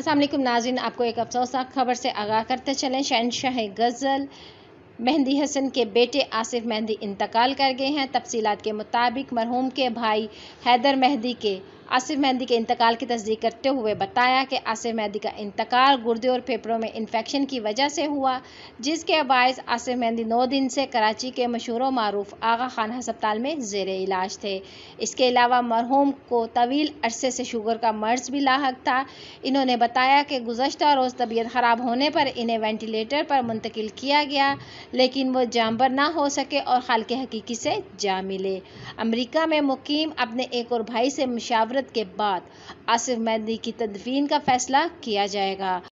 असलम नाजिन आपको एक अफसोसनाक खबर से आगाह करते चलें शहनशाह गज़ल मेहंदी हसन के बेटे आसिफ मेहंदी इंतकाल कर गए हैं तफसीत के मुताबिक मरहूम के भाई हैदर मेहंदी के आसिफ मेहंदी के इंतकाल की तस्दीक करते हुए बताया कि आसिफ मेहंदी का इंतकाल गुर्दे और फेफड़ों में इन्फेक्शन की वजह से हुआ जिसके बायस आसिफ मेहंदी नौ दिन से कराची के मशहूर मरूफ आगा खान हस्पताल में जेर इलाज थे इसके अलावा मरहूम को तवील अरसे से शुगर का मर्ज भी लाक था इन्होंने बताया कि गुजशत रोज़ तबीयत ख़राब होने पर इन्हें वेंटिलेटर पर मुंतकिल किया गया लेकिन वो जामबर ना हो सके और खाल के हकीकी से जा मिले अमरीका में मुकीम अपने एक और भाई से मुशावरत मसवरत के बाद आसिफ मेहंदी की तदफीन का फैसला किया जाएगा